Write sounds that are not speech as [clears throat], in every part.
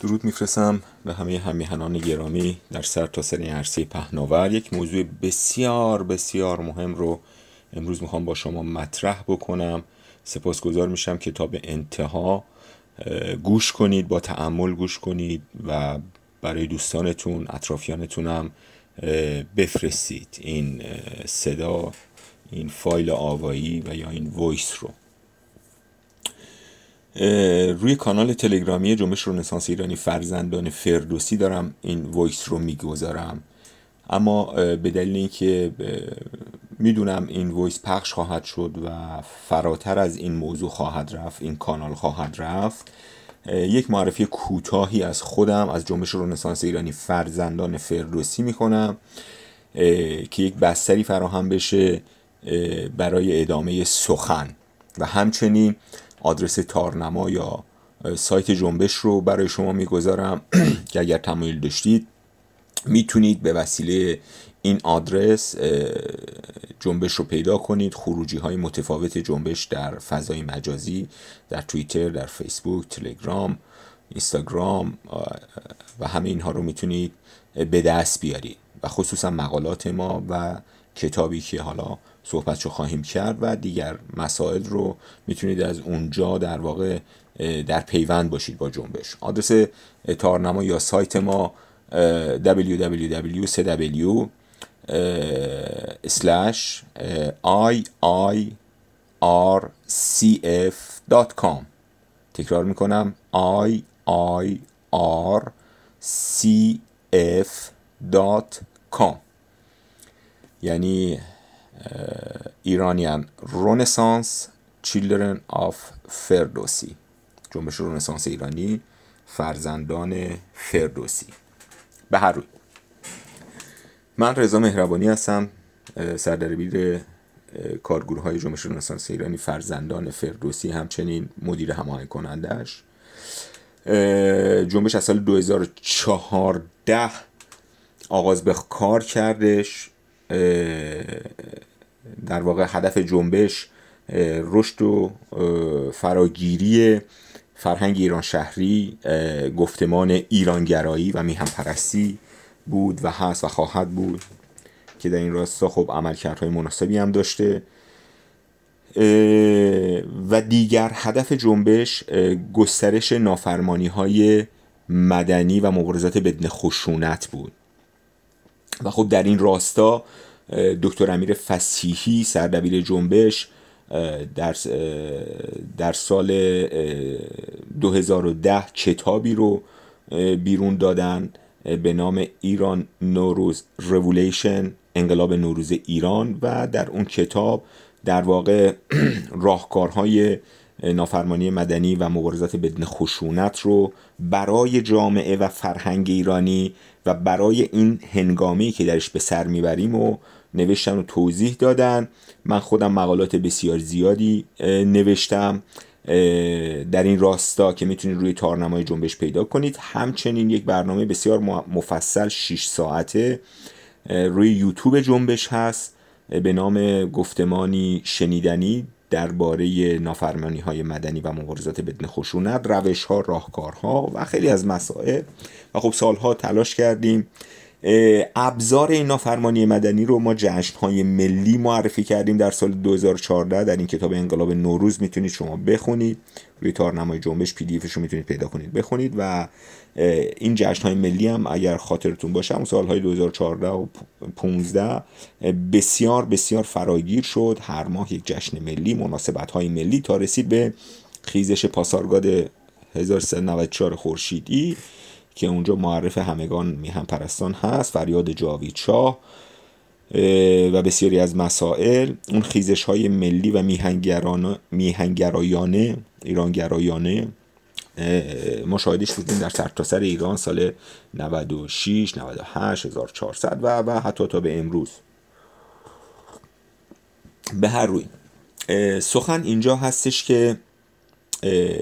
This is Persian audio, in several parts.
درود میفرستم به همه همیهنان گرامی در سر تا سر عرصه پهناور یک موضوع بسیار بسیار مهم رو امروز میخوام با شما مطرح بکنم سپاسگزار میشم که تا به انتها گوش کنید با تعمل گوش کنید و برای دوستانتون اطرافیانتونم بفرستید این صدا این فایل آوایی و یا این وایس رو روی کانال تلگرامی جنبش رنسانس ایرانی فرزندان فردوسی دارم این وایس رو میگذارم اما به دلیل اینکه میدونم این وایس پخش خواهد شد و فراتر از این موضوع خواهد رفت این کانال خواهد رفت یک معرفی کوتاهی از خودم از جنبش رنسانس ایرانی فرزندان فردوسی میکنم که یک بستری فراهم بشه برای ادامه سخن و همچنین آدرس تارنما یا سایت جنبش رو برای شما میگذارم [clears throat] که اگر تمایل داشتید میتونید به وسیله این آدرس جنبش رو پیدا کنید خروجی های متفاوت جنبش در فضای مجازی در توییتر در فیسبوک تلگرام اینستاگرام و همه اینها رو میتونید به دست بیارید و خصوصا مقالات ما و کتابی که حالا صحبت رو خواهیم کرد و دیگر مسائل رو میتونید از اونجا در واقع در پیوند باشید با جنبش آدرس تارنما یا سایت ما www.cw slash iircf.com تکرار میکنم iircf.com یعنی ایرانیان رونسانس چیلدرن آف فردوسی جنبش رونسانس ایرانی فرزندان فردوسی به هر روی من رضا مهربانی هستم سردربیر کارگروه های جنبش رنسانس ایرانی فرزندان فردوسی همچنین مدیر هماهنگ کنندش جنبش از سال 2014 آغاز به کار کردش در واقع هدف جنبش رشد و فراگیری فرهنگ ایران شهری گفتمان ایرانگرایی و میهم پرستی بود و هست و خواهد بود که در این راستا خب عملکردهای مناسبی هم داشته و دیگر هدف جنبش گسترش نافرمانی های مدنی و مبارزات بدن خشونت بود و خب در این راستا دکتر امیر فسیحی سردبیر جنبش در, در سال 2010 کتابی رو بیرون دادن به نام ایران نوروز رولوشن انقلاب نوروز ایران و در اون کتاب در واقع [clears throat] راهکارهای نافرمانی مدنی و مبارزات بدن خشونت رو برای جامعه و فرهنگ ایرانی و برای این هنگامی که درش به سر میبریم و نوشتن و توضیح دادن من خودم مقالات بسیار زیادی نوشتم در این راستا که میتونید روی تارنمای جنبش پیدا کنید همچنین یک برنامه بسیار مفصل 6 ساعته روی یوتیوب جنبش هست به نام گفتمانی شنیدنی درباره نافرمانی های مدنی و مبارزات بدن خشونت روش ها راهکارها و خیلی از مسائل و خب سالها تلاش کردیم ابزار این نافرمانی مدنی رو ما جشنهای ملی معرفی کردیم در سال 2014 در این کتاب انقلاب نوروز میتونید شما بخونید روی تارنمای جنبش پی دی رو میتونید پیدا کنید بخونید و این جشنهای ملی هم اگر خاطرتون باشه هم سالهای 2014 و 15 بسیار بسیار فراگیر شد هر ماه یک جشن ملی های ملی تا رسید به خیزش پاسارگاد 1394 خورشیدی که اونجا معرف همگان میهم پرستان هست فریاد جاوید شاه و بسیاری از مسائل اون خیزش های ملی و میهنگرایانه ایرانگرایانه شاهدش بودیم در سرتاسر سر ایران سال 96 98 1400 و و حتی تا به امروز به هر روی سخن اینجا هستش که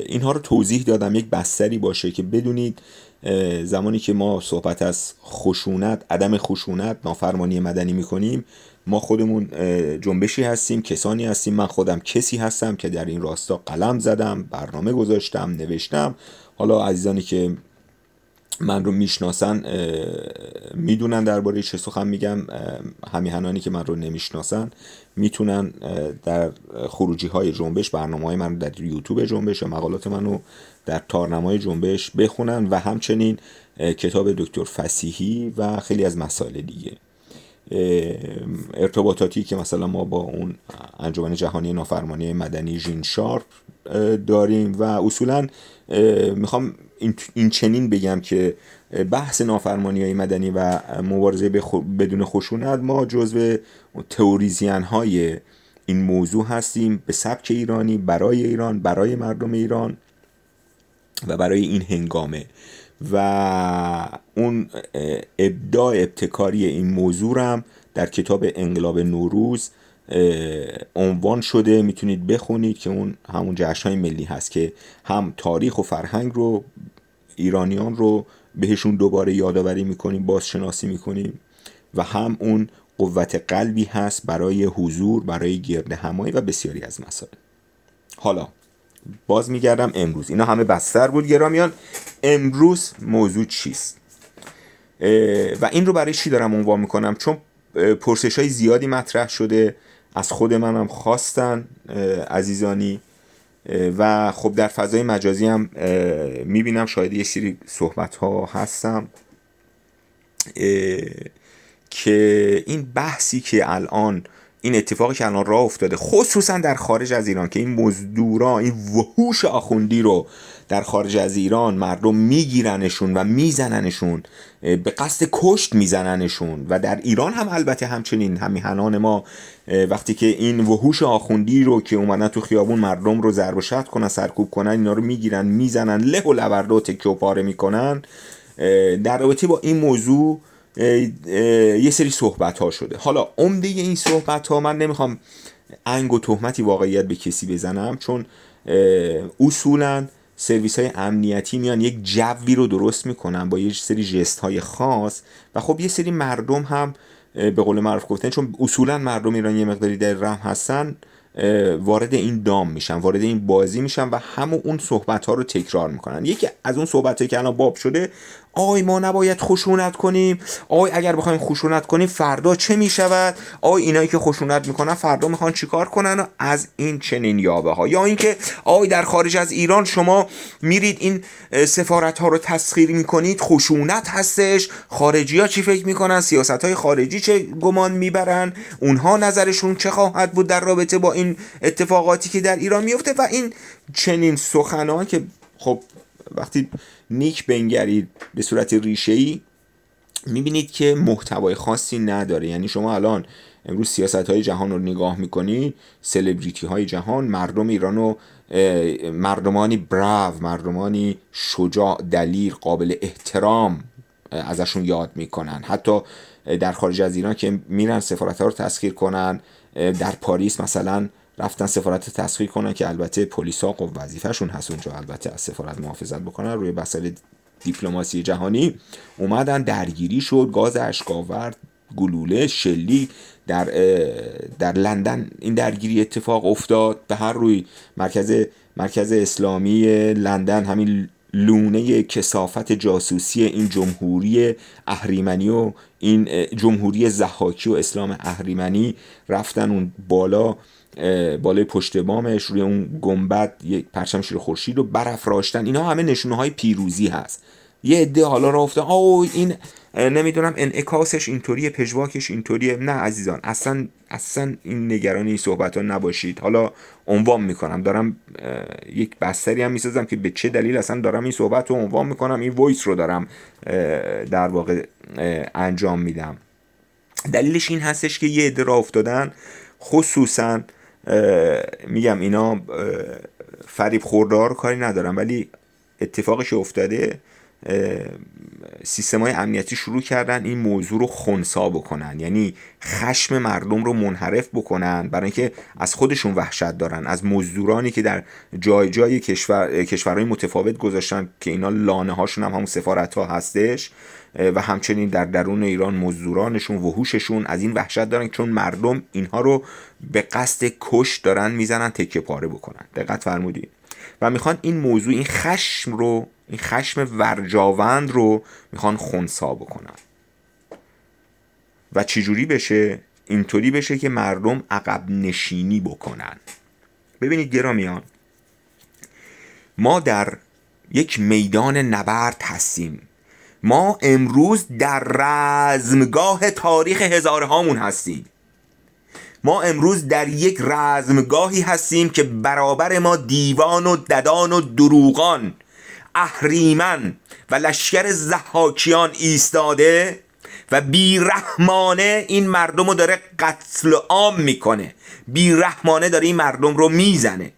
اینها رو توضیح دادم یک بستری باشه که بدونید زمانی که ما صحبت از خشونت عدم خشونت نافرمانی مدنی میکنیم ما خودمون جنبشی هستیم کسانی هستیم من خودم کسی هستم که در این راستا قلم زدم برنامه گذاشتم نوشتم حالا عزیزانی که من رو میشناسن میدونن درباره چه سخن میگم همیهنانی که من رو نمیشناسن میتونن در خروجی های جنبش برنامه های من در یوتیوب جنبش و مقالات من رو در تارنمای جنبش بخونن و همچنین کتاب دکتر فسیحی و خیلی از مسائل دیگه ارتباطاتی که مثلا ما با اون انجمن جهانی نافرمانی مدنی جین شارپ داریم و اصولا میخوام این, این چنین بگم که بحث نافرمانی های مدنی و مبارزه بدون خشونت ما جزو تئوریزین های این موضوع هستیم به سبک ایرانی برای ایران برای مردم ایران و برای این هنگامه و اون ابداع ابتکاری این موضوع هم در کتاب انقلاب نوروز عنوان شده میتونید بخونید که اون همون جشن های ملی هست که هم تاریخ و فرهنگ رو ایرانیان رو بهشون دوباره یادآوری میکنیم بازشناسی میکنیم و هم اون قوت قلبی هست برای حضور برای گرد همایی و بسیاری از مسائل حالا باز میگردم امروز اینا همه بستر بود گرامیان امروز موضوع چیست و این رو برای چی دارم عنوان میکنم چون پرسش های زیادی مطرح شده از خود هم خواستن عزیزانی و خب در فضای مجازی هم میبینم شاید یه سری صحبت ها هستم که این بحثی که الان این اتفاقی که الان راه افتاده خصوصا در خارج از ایران که این مزدورا این وحوش آخوندی رو در خارج از ایران مردم میگیرنشون و میزننشون به قصد کشت میزننشون و در ایران هم البته همچنین همیهنان ما وقتی که این وحوش آخوندی رو که اومدن تو خیابون مردم رو ضرب و کنن سرکوب کنن اینا رو میگیرن میزنن له و لبرده و پاره میکنن در رابطه با این موضوع یه سری صحبت ها شده حالا عمده این صحبت ها من نمیخوام انگ و تهمتی واقعیت به کسی بزنم چون اصولا سرویس های امنیتی میان یک جوی رو درست میکنن با یه سری جست های خاص و خب یه سری مردم هم به قول معروف گفتن چون اصولا مردم ایران یه مقداری در رحم هستن وارد این دام میشن وارد این بازی میشن و همون اون صحبت ها رو تکرار میکنن یکی از اون صحبت که الان باب شده آی ما نباید خشونت کنیم آی اگر بخوایم خشونت کنیم فردا چه میشود آی اینایی که خشونت میکنن فردا میخوان چیکار کنن از این چنین یابه ها یا اینکه آی در خارج از ایران شما میرید این سفارت ها رو تسخیر میکنید خشونت هستش خارجی ها چی فکر میکنن سیاست های خارجی چه گمان میبرن اونها نظرشون چه خواهد بود در رابطه با این اتفاقاتی که در ایران میفته و این چنین سخنان که خب وقتی نیک بنگرید به صورت ریشه ای میبینید که محتوای خاصی نداره یعنی شما الان امروز سیاست های جهان رو نگاه میکنید سلبریتی های جهان مردم ایران و مردمانی براو مردمانی شجاع دلیر قابل احترام ازشون یاد میکنن حتی در خارج از ایران که میرن سفارت ها رو تسخیر کنن در پاریس مثلا رفتن سفارت تصحیح کنن که البته ها و خب وظیفهشون هست اونجا البته از سفارت محافظت بکنن روی مسائل دیپلماسی جهانی اومدن درگیری شد گاز اشکاور گلوله شلی در در لندن این درگیری اتفاق افتاد به هر روی مرکز مرکز اسلامی لندن همین لونه کسافت جاسوسی این جمهوری اهریمنی و این جمهوری زحاکی و اسلام اهریمنی رفتن اون بالا بالای پشت بامش روی اون گنبد یک پرچم شیر خورشید رو برافراشتن اینا همه نشونه های پیروزی هست یه عده حالا را افته آو این نمیدونم انعکاسش اینطوری پژواکش اینطوری نه عزیزان اصلا اصلا این نگران این صحبت ها نباشید حالا عنوان میکنم دارم یک بستری هم میسازم که به چه دلیل اصلا دارم این صحبت رو عنوان میکنم این وایس رو دارم در واقع انجام میدم دلیلش این هستش که یه عده را افتادن خصوصا میگم اینا فریب خوردار کاری ندارم ولی اتفاقش افتاده سیستم های امنیتی شروع کردن این موضوع رو خونسا بکنن یعنی خشم مردم رو منحرف بکنن برای اینکه از خودشون وحشت دارن از مزدورانی که در جای جای کشور کشورهای متفاوت گذاشتن که اینا لانه هاشون هم همون سفارت ها هستش و همچنین در درون ایران مزدورانشون وحوششون از این وحشت دارن چون مردم اینها رو به قصد کش دارن میزنن تکه پاره بکنن دقت فرمودید و میخوان این موضوع این خشم رو این خشم ورجاوند رو میخوان خونسا بکنن و چجوری بشه اینطوری بشه که مردم عقب نشینی بکنن ببینید گرامیان ما در یک میدان نبرد هستیم ما امروز در رزمگاه تاریخ هزاره هامون هستیم ما امروز در یک رزمگاهی هستیم که برابر ما دیوان و ددان و دروغان اهریمن و لشکر زحاکیان ایستاده و بیرحمانه این مردم رو داره قتل عام میکنه بیرحمانه داره این مردم رو میزنه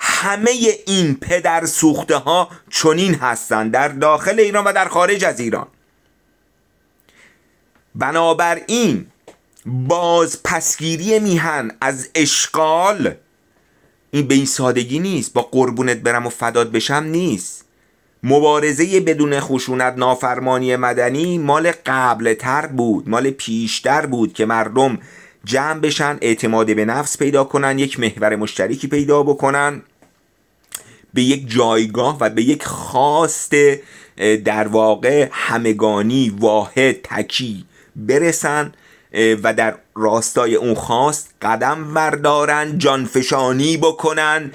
همه این پدر سوخته ها چنین هستند در داخل ایران و در خارج از ایران بنابراین باز پسگیری میهن از اشغال این به این سادگی نیست با قربونت برم و فداد بشم نیست مبارزه بدون خشونت نافرمانی مدنی مال قبلتر بود مال پیشتر بود که مردم جمع بشن اعتماد به نفس پیدا کنن یک محور مشترکی پیدا بکنن به یک جایگاه و به یک خواست در واقع همگانی واحد تکی برسن و در راستای اون خواست قدم بردارن جانفشانی بکنن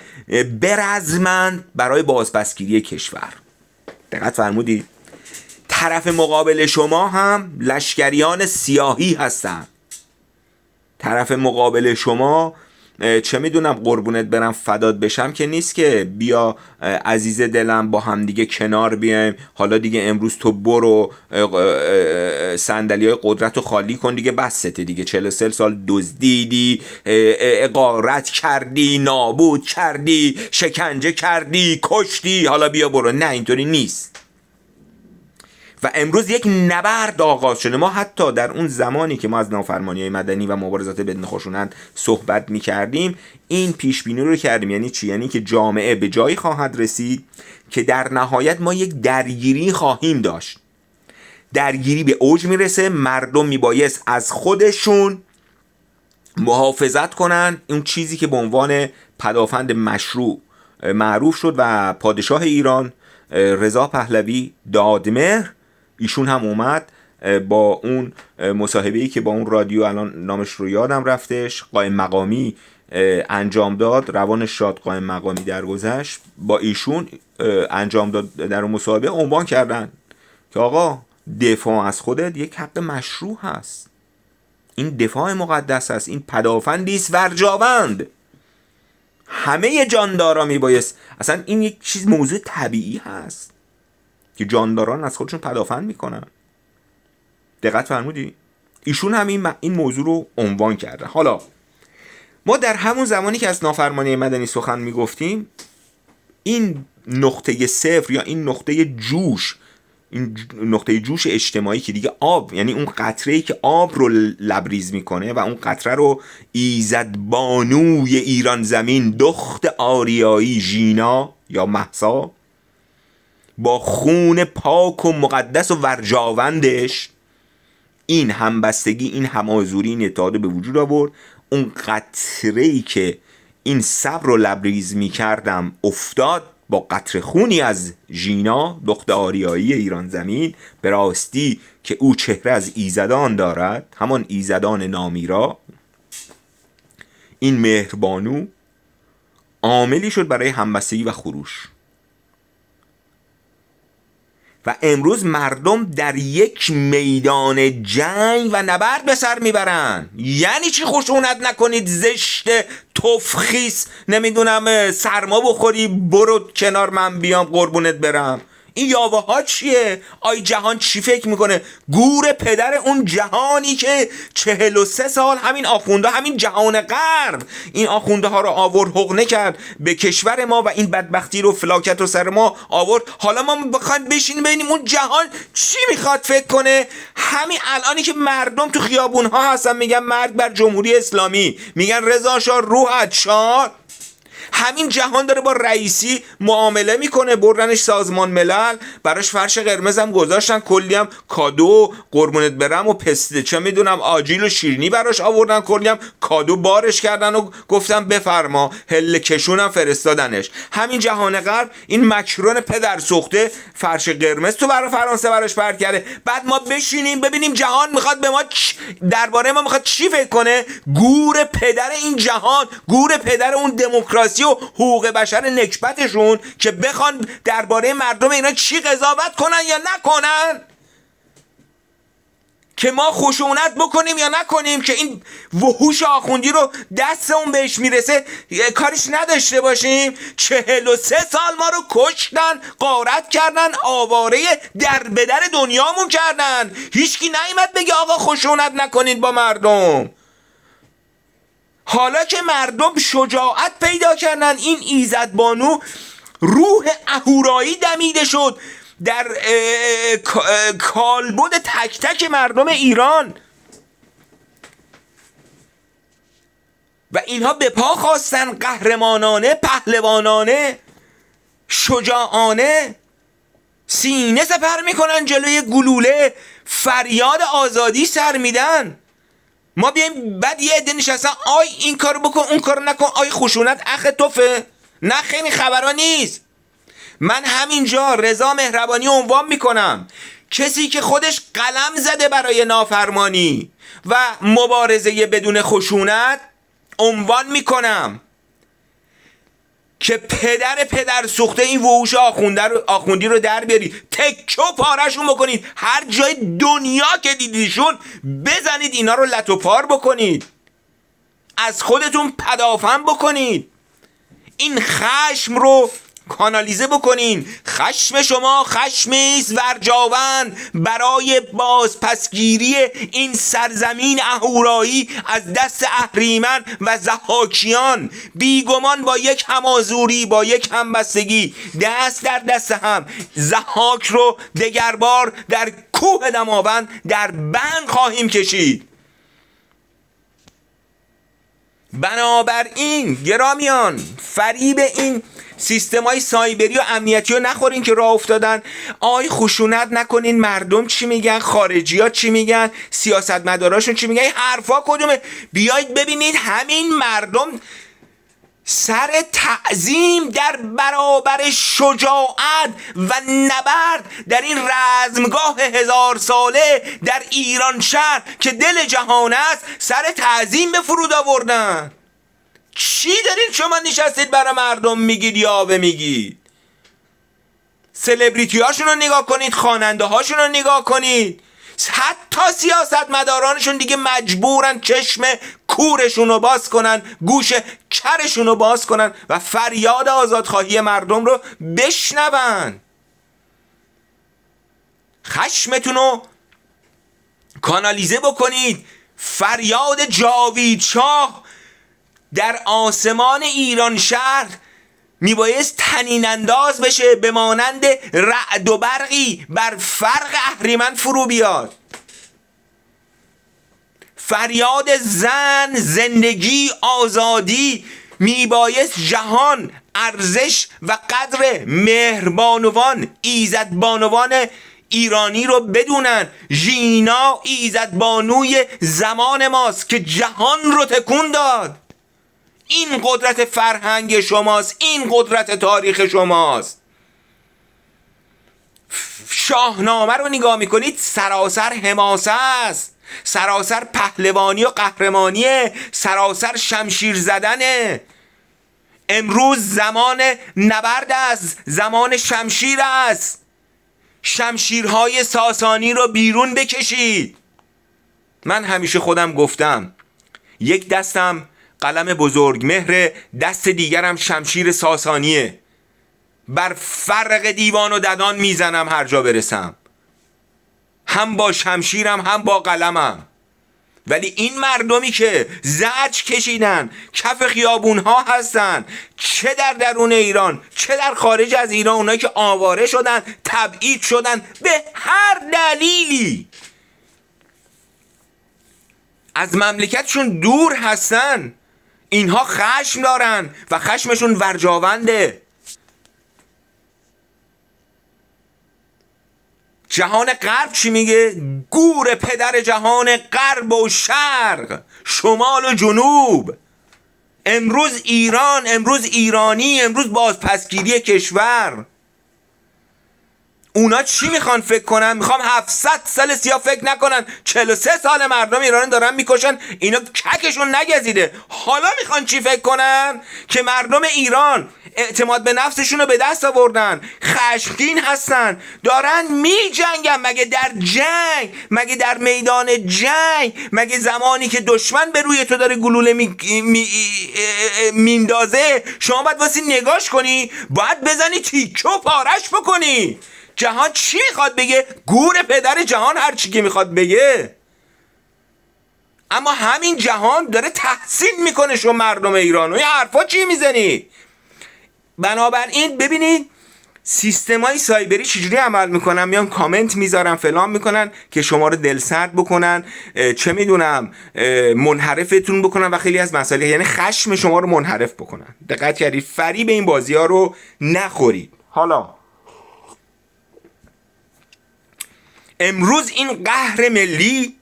برزمن برای بازپسگیری کشور دقت فرمودید طرف مقابل شما هم لشکریان سیاهی هستند طرف مقابل شما چه میدونم قربونت برم فداد بشم که نیست که بیا عزیز دلم با هم دیگه کنار بیایم حالا دیگه امروز تو برو صندلی های قدرت رو خالی کن دیگه بسته دیگه 43 سال دزدیدی اقارت کردی نابود کردی شکنجه کردی کشتی حالا بیا برو نه اینطوری نیست و امروز یک نبرد آغاز شده ما حتی در اون زمانی که ما از نافرمانی های مدنی و مبارزات بدن خشونت صحبت می کردیم این پیش رو کردیم یعنی چی یعنی که جامعه به جایی خواهد رسید که در نهایت ما یک درگیری خواهیم داشت درگیری به اوج میرسه مردم میبایست از خودشون محافظت کنن اون چیزی که به عنوان پدافند مشروع معروف شد و پادشاه ایران رضا پهلوی دادمهر ایشون هم اومد با اون مصاحبه ای که با اون رادیو الان نامش رو یادم رفتش قایم مقامی انجام داد روان شاد قایم مقامی درگذشت با ایشون انجام داد در اون مصاحبه عنوان کردن که آقا دفاع از خودت یک حق مشروع هست این دفاع مقدس است این پدافندی است ورجاوند همه جاندارا میبایست اصلا این یک چیز موضوع طبیعی هست که جانداران از خودشون پدافند میکنن دقت فرمودی ایشون هم این, موضوع رو عنوان کرده حالا ما در همون زمانی که از نافرمانی مدنی سخن میگفتیم این نقطه صفر یا این نقطه جوش این نقطه جوش اجتماعی که دیگه آب یعنی اون قطره ای که آب رو لبریز میکنه و اون قطره رو ایزد بانوی ایران زمین دخت آریایی ژینا یا محسا با خون پاک و مقدس و ورجاوندش این همبستگی این همازوری این اتحاد به وجود آورد اون قطره ای که این صبر و لبریز می کردم افتاد با قطر خونی از ژینا دخت آریایی ایران زمین به راستی که او چهره از ایزدان دارد همان ایزدان نامیرا این مهربانو عاملی شد برای همبستگی و خروش و امروز مردم در یک میدان جنگ و نبرد به سر میبرن یعنی چی خشونت نکنید زشت تفخیس نمیدونم سرما بخوری برو کنار من بیام قربونت برم این یاوه ها چیه آی جهان چی فکر میکنه گور پدر اون جهانی که 43 سال همین آخونده همین جهان غرب این آخونده ها رو آورد حقنه کرد به کشور ما و این بدبختی رو فلاکت رو سر ما آورد حالا ما بخواد بشین ببینیم اون جهان چی میخواد فکر کنه همین الانی که مردم تو خیابون ها هستن میگن مرگ بر جمهوری اسلامی میگن رضا شاه روحت شاد. همین جهان داره با رئیسی معامله میکنه بردنش سازمان ملل براش فرش قرمز هم گذاشتن کلی هم کادو قربونت برم و پسته چه میدونم آجیل و شیرینی براش آوردن کلی هم کادو بارش کردن و گفتم بفرما هل کشونم فرستادنش همین جهان غرب این مکرون پدر سوخته فرش قرمز تو برای فرانسه براش پرت کرده بعد ما بشینیم ببینیم جهان میخواد به ما درباره ما میخواد چی فکر کنه گور پدر این جهان گور پدر اون دموکراسی و حقوق بشر نکبتشون که بخوان درباره مردم اینا چی قضاوت کنن یا نکنن که ما خشونت بکنیم یا نکنیم که این وحوش آخوندی رو دست اون بهش میرسه کارش نداشته باشیم چهل و سه سال ما رو کشتن قارت کردن آواره در بدر دنیامون کردن هیچکی نیمت بگه آقا خشونت نکنید با مردم حالا که مردم شجاعت پیدا کردن این ایزد بانو روح اهورایی دمیده شد در کالبد تک تک مردم ایران و اینها به پا خواستن قهرمانانه پهلوانانه شجاعانه سینه سپر میکنن جلوی گلوله فریاد آزادی سر میدن ما بیایم بعد یه عده نشستن آی این کارو بکن اون کارو نکن آی خشونت اخ توفه نه خیلی خبرها نیست من همینجا رضا مهربانی عنوان میکنم کسی که خودش قلم زده برای نافرمانی و مبارزه بدون خشونت عنوان میکنم که پدر پدر سوخته این وحوش آخونده رو آخوندی رو در بیاری و پارشون بکنید هر جای دنیا که دیدیشون بزنید اینا رو لط و پار بکنید از خودتون پدافن بکنید این خشم رو کانالیزه بکنین خشم شما خشمی است ورجاوند برای بازپسگیری این سرزمین اهورایی از دست اهریمن و زحاکیان بیگمان با یک همازوری با یک همبستگی دست در دست هم زحاک رو دگربار در کوه دماوند در بند خواهیم کشید بنابراین گرامیان فریب این سیستم های سایبری و امنیتی رو نخورین که راه افتادن آی خشونت نکنین مردم چی میگن خارجی ها چی میگن مداراشون چی میگن این حرفا کدومه بیاید ببینید همین مردم سر تعظیم در برابر شجاعت و نبرد در این رزمگاه هزار ساله در ایران شهر که دل جهان است سر تعظیم به فرود آوردن چی دارین شما نشستید برای مردم میگید به میگید سلبریتی هاشون رو نگاه کنید خواننده هاشون رو نگاه کنید حتی سیاست مدارانشون دیگه مجبورن چشم کورشون رو باز کنن گوش کرشون رو باز کنن و فریاد آزادخواهی مردم رو بشنون خشمتون رو کانالیزه بکنید فریاد جاوید شاه در آسمان ایران شهر میبایست تنین انداز بشه به مانند رعد و برقی بر فرق اهریمن فرو بیاد فریاد زن زندگی آزادی میبایست جهان ارزش و قدر مهربانوان ایزدبانوان ایرانی رو بدونن ژینا ایزدبانوی زمان ماست که جهان رو تکون داد این قدرت فرهنگ شماست این قدرت تاریخ شماست شاهنامه رو نگاه میکنید سراسر حماسه است سراسر پهلوانی و قهرمانیه سراسر شمشیر زدنه امروز زمان نبرد است زمان شمشیر است شمشیرهای ساسانی رو بیرون بکشید من همیشه خودم گفتم یک دستم قلم بزرگ مهره، دست دیگرم شمشیر ساسانیه بر فرق دیوان و ددان میزنم هر جا برسم هم با شمشیرم هم با قلمم ولی این مردمی که زج کشیدن کف خیابون ها هستن چه در درون ایران چه در خارج از ایران اونایی که آواره شدن تبعید شدن به هر دلیلی از مملکتشون دور هستن اینها خشم دارن و خشمشون ورجاونده جهان غرب چی میگه؟ گور پدر جهان غرب و شرق شمال و جنوب امروز ایران امروز ایرانی امروز بازپسگیری کشور اونا چی میخوان فکر کنن میخوام 700 سال سیاه فکر نکنن 43 سال مردم ایران دارن میکشن اینا ککشون نگزیده حالا میخوان چی فکر کنن که مردم ایران اعتماد به نفسشون رو به دست آوردن خشکین هستن دارن میجنگن مگه در جنگ مگه در میدان جنگ مگه زمانی که دشمن به روی تو داره گلوله میندازه می... شما باید واسه نگاش کنی باید بزنی تیکه پارش بکنی جهان چی میخواد بگه گور پدر جهان هر چی که میخواد بگه اما همین جهان داره تحصیل میکنه شما مردم ایران و این حرفا چی میزنی بنابراین ببینید های سایبری چجوری عمل میکنن میان کامنت میذارن فلان میکنن که شما رو دلسرد بکنن چه میدونم منحرفتون بکنن و خیلی از مسائل یعنی خشم شما رو منحرف بکنن دقت کردید به این بازی ها رو نخورید حالا امروز این قهر ملی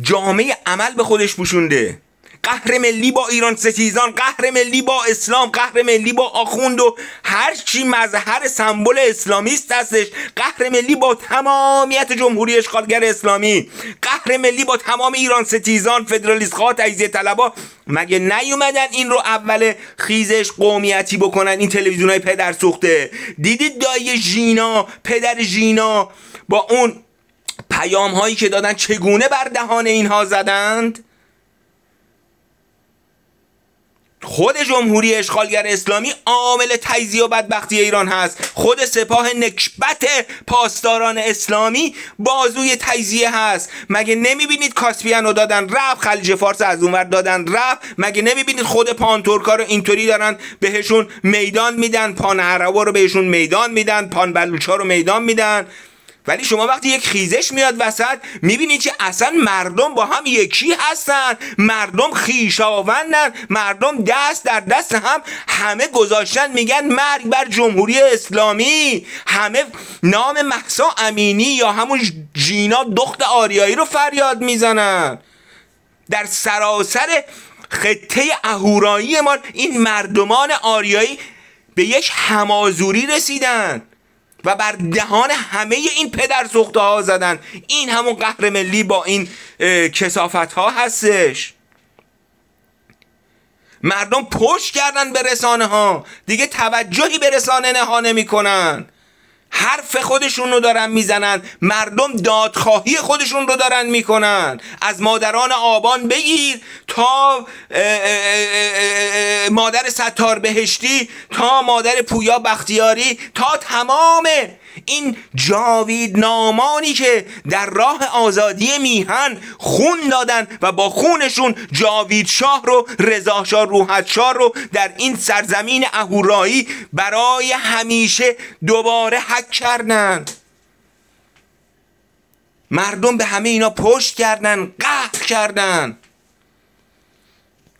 جامعه عمل به خودش پوشونده قهر ملی با ایران ستیزان قهر ملی با اسلام قهر ملی با آخوند و هر چی مظهر سمبل اسلامیست هستش قهر ملی با تمامیت جمهوری اشغالگر اسلامی قهر ملی با تمام ایران ستیزان فدرالیست خواه تجزیه طلبها مگه نیومدن این رو اول خیزش قومیتی بکنن این تلویزیون های پدر سوخته دیدید دایی ژینا پدر ژینا با اون پیام هایی که دادن چگونه بر دهان اینها زدند خود جمهوری اشغالگر اسلامی عامل تجزیه و بدبختی ایران هست خود سپاه نکبت پاسداران اسلامی بازوی تجزیه هست مگه نمیبینید کاسپیان رو دادن رفت خلیج فارس از اونور دادن رفت مگه نمیبینید خود پانتورکا رو اینطوری دارن بهشون میدان میدن پان عربا رو بهشون میدان میدن پان بلوچا رو میدان میدن ولی شما وقتی یک خیزش میاد وسط میبینید که اصلا مردم با هم یکی هستن مردم خیشاوندن مردم دست در دست هم همه گذاشتن میگن مرگ بر جمهوری اسلامی همه نام محسا امینی یا همون جینا دخت آریایی رو فریاد میزنن در سراسر خطه اهورایی ما این مردمان آریایی به یک همازوری رسیدن و بر دهان همه این پدر ها زدن این همون قهر ملی با این کسافت ها هستش مردم پشت کردن به رسانه ها دیگه توجهی به رسانه ها نمی کنن حرف خودشون رو دارن میزنن مردم دادخواهی خودشون رو دارن میکنن از مادران آبان بگیر تا مادر ستار بهشتی تا مادر پویا بختیاری تا تمام این جاوید نامانی که در راه آزادی میهن خون دادن و با خونشون جاوید شاه رو رضا شاه روحت شاه رو در این سرزمین اهورایی برای همیشه دوباره کمک کردن مردم به همه اینا پشت کردن قهر کردن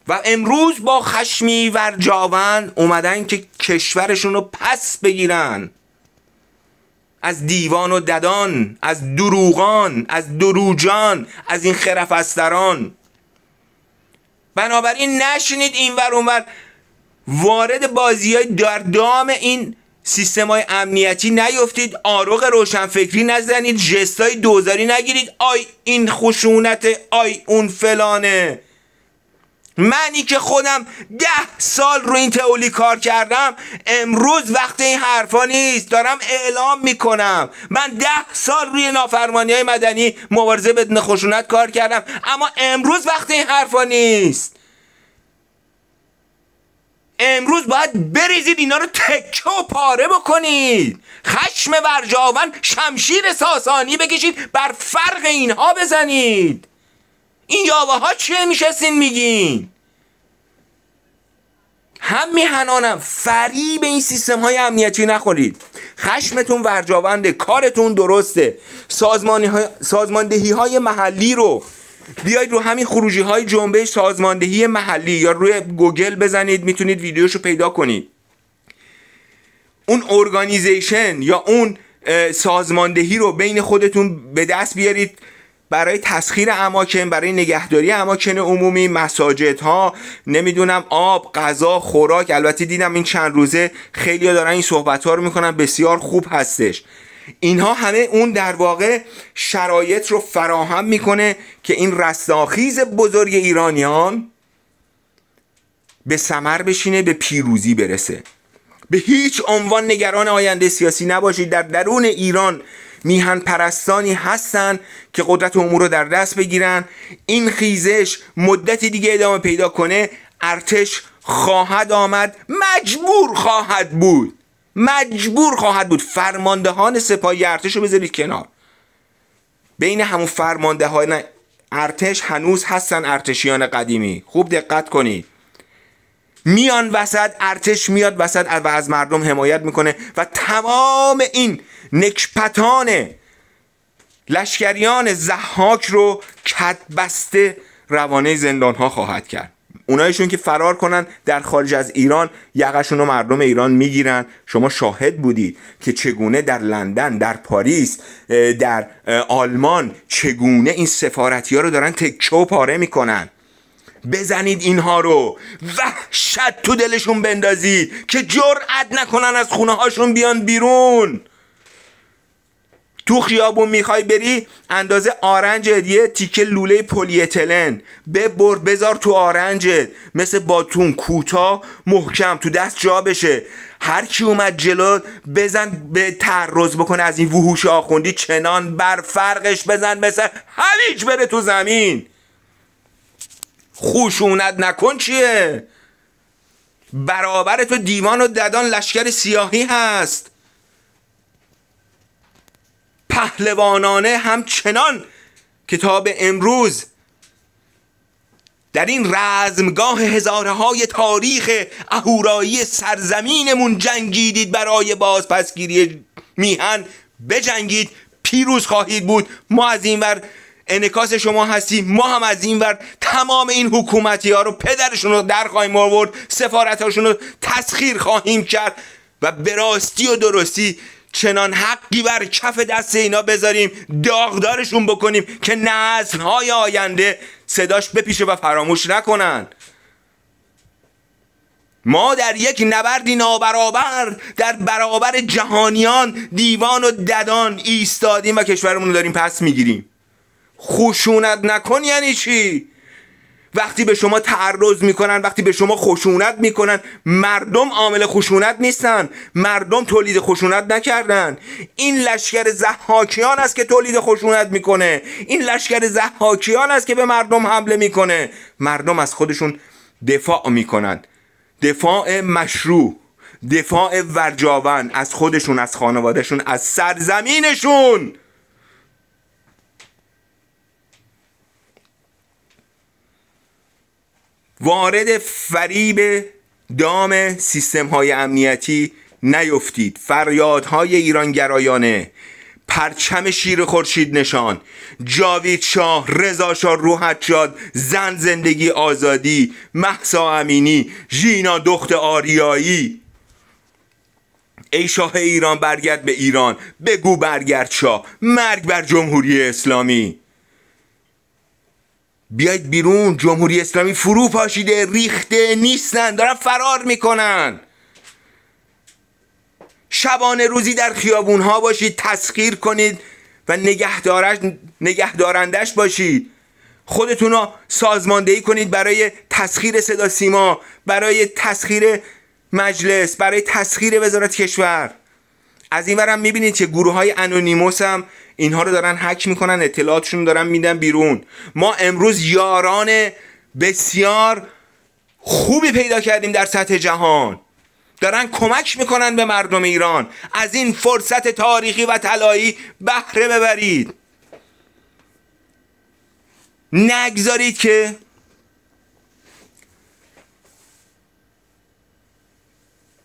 و امروز با خشمی و جاوند اومدن که کشورشون رو پس بگیرن از دیوان و ددان از دروغان از دروجان از این خرفستران بنابراین نشنید این ور ور وارد بازی های در دام این سیستم های امنیتی نیفتید روشن روشنفکری نزنید های دوزاری نگیرید آی این خشونت آی اون فلانه منی که خودم ده سال رو این تئوری کار کردم امروز وقت این حرفا نیست دارم اعلام میکنم من ده سال روی نافرمانی های مدنی مبارزه بدون خشونت کار کردم اما امروز وقت این حرفا نیست امروز باید بریزید اینا رو تکه و پاره بکنید خشم ورجاون شمشیر ساسانی بکشید بر فرق اینها بزنید این یاوه ها چیه میشستین میگین هم میهنانم فریب این سیستم های امنیتی نخورید خشمتون ورجاونده کارتون درسته سازماندهی های محلی رو بیاید رو همین خروجی های جنبه سازماندهی محلی یا روی گوگل بزنید میتونید ویدیوشو پیدا کنید اون ارگانیزیشن یا اون سازماندهی رو بین خودتون به دست بیارید برای تسخیر اماکن برای نگهداری اماکن عمومی مساجد ها نمیدونم آب غذا خوراک البته دیدم این چند روزه خیلی دارن این صحبت ها رو میکنن بسیار خوب هستش اینها همه اون در واقع شرایط رو فراهم میکنه که این رستاخیز بزرگ ایرانیان به سمر بشینه به پیروزی برسه به هیچ عنوان نگران آینده سیاسی نباشید در درون ایران میهن پرستانی هستن که قدرت امور رو در دست بگیرن این خیزش مدتی دیگه ادامه پیدا کنه ارتش خواهد آمد مجبور خواهد بود مجبور خواهد بود فرماندهان سپاهی ارتش رو بذارید کنار بین همون های ارتش هنوز هستن ارتشیان قدیمی خوب دقت کنید میان وسط ارتش میاد وسط و از مردم حمایت میکنه و تمام این نکپتان لشکریان زحاک رو کدبسته روانه زندان ها خواهد کرد اونایشون که فرار کنن در خارج از ایران یقشون رو مردم ایران میگیرن شما شاهد بودید که چگونه در لندن در پاریس در آلمان چگونه این سفارتی ها رو دارن تکچه و پاره میکنن بزنید اینها رو وحشت تو دلشون بندازید که جرأت نکنن از خونه هاشون بیان بیرون تو خیابون میخوای بری اندازه آرنج یه تیکه لوله پلیتلن ببر بذار تو آرنج، مثل باتون کوتاه محکم تو دست جا بشه هر کی اومد جلو بزن به تعرض بکنه از این وحوش آخوندی چنان بر فرقش بزن مثل هویج بره تو زمین خوشونت نکن چیه برابر تو دیوان و ددان لشکر سیاهی هست پهلوانانه همچنان کتاب امروز در این رزمگاه هزاره های تاریخ اهورایی سرزمینمون جنگیدید برای بازپسگیری میهن بجنگید پیروز خواهید بود ما از این ور انکاس شما هستیم ما هم از این ور تمام این حکومتی ها رو پدرشون رو در خواهیم آورد سفارت رو تسخیر خواهیم کرد و به راستی و درستی چنان حقی بر کف دست اینا بذاریم داغدارشون بکنیم که نسلهای آینده صداش بپیشه و فراموش نکنن ما در یک نبردی نابرابر در برابر جهانیان دیوان و ددان ایستادیم و کشورمون رو داریم پس میگیریم خشونت نکن یعنی چی وقتی به شما تعرض میکنن وقتی به شما خشونت میکنن مردم عامل خشونت نیستن مردم تولید خشونت نکردن این لشکر زحاکیان است که تولید خشونت میکنه این لشکر زحاکیان است که به مردم حمله میکنه مردم از خودشون دفاع میکنن دفاع مشروع دفاع ورجاون از خودشون از خانوادهشون از سرزمینشون وارد فریب دام سیستم های امنیتی نیفتید فریادهای ایرانگرایانه پرچم شیر خورشید نشان جاوید شاه رضا شاه روحت شاد زن زندگی آزادی محسا امینی ژینا دخت آریایی ای شاه ایران برگرد به ایران بگو برگرد شاه مرگ بر جمهوری اسلامی بیایید بیرون جمهوری اسلامی فرو پاشیده ریخته نیستن دارن فرار میکنن شبانه روزی در خیابون ها باشید تسخیر کنید و نگهدارش نگهدارندش باشید خودتون رو سازماندهی کنید برای تسخیر صدا سیما برای تسخیر مجلس برای تسخیر وزارت کشور از این ورم میبینید که گروه های انونیموس هم اینها رو دارن هک میکنن اطلاعاتشون دارن میدن بیرون ما امروز یاران بسیار خوبی پیدا کردیم در سطح جهان دارن کمک میکنن به مردم ایران از این فرصت تاریخی و طلایی بهره ببرید نگذارید که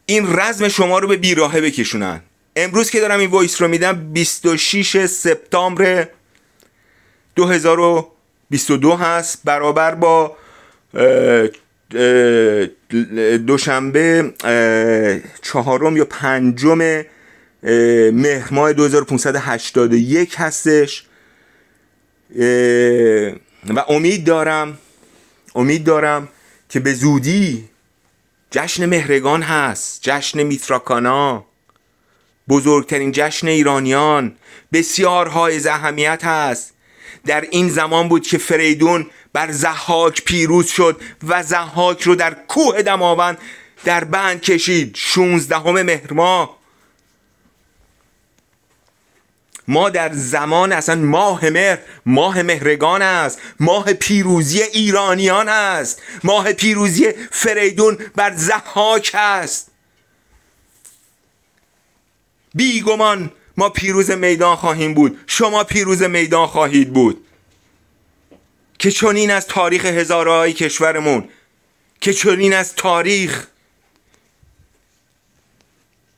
این رزم شما رو به بیراهه بکشونن امروز که دارم این وایس رو میدم 26 سپتامبر 2022 هست برابر با دوشنبه چهارم یا پنجم مهر ماه 2581 هستش و امید دارم امید دارم که به زودی جشن مهرگان هست جشن میتراکانا بزرگترین جشن ایرانیان بسیار های اهمیت هست در این زمان بود که فریدون بر زحاک پیروز شد و زحاک رو در کوه دماوند در بند کشید 16 مهر ماه ما در زمان اصلا ماه مهر ماه مهرگان است ماه پیروزی ایرانیان است ماه پیروزی فریدون بر زحاک است بیگمان ما پیروز میدان خواهیم بود شما پیروز میدان خواهید بود که چنین از تاریخ هزارهای کشورمون که چنین از تاریخ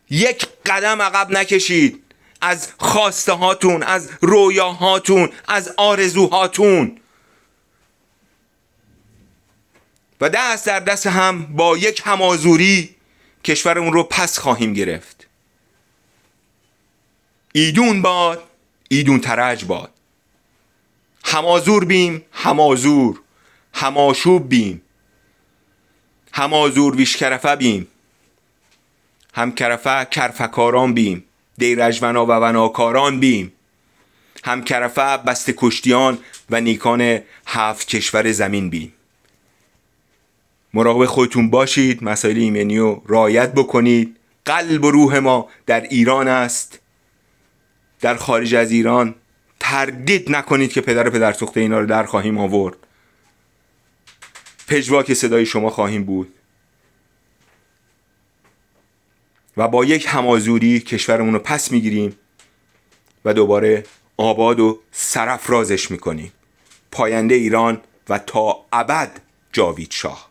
یک قدم عقب نکشید از خواسته هاتون از رویاهاتون از آرزوهاتون و دست در دست هم با یک همازوری کشورمون رو پس خواهیم گرفت ایدون باد ایدون ترج باد همازور بیم همازور هماشوب بیم همازور ویش بیم هم کرفه کرفکاران بیم دیرجونا و وناکاران بیم هم کرفه بست کشتیان و نیکان هفت کشور زمین بیم مراقب خودتون باشید مسائل ایمنی رو رعایت بکنید قلب و روح ما در ایران است در خارج از ایران تردید نکنید که پدر پدر سخته اینا رو در خواهیم آورد که صدای شما خواهیم بود و با یک همازوری کشورمون رو پس میگیریم و دوباره آباد و سرفرازش میکنیم پاینده ایران و تا ابد جاوید شاه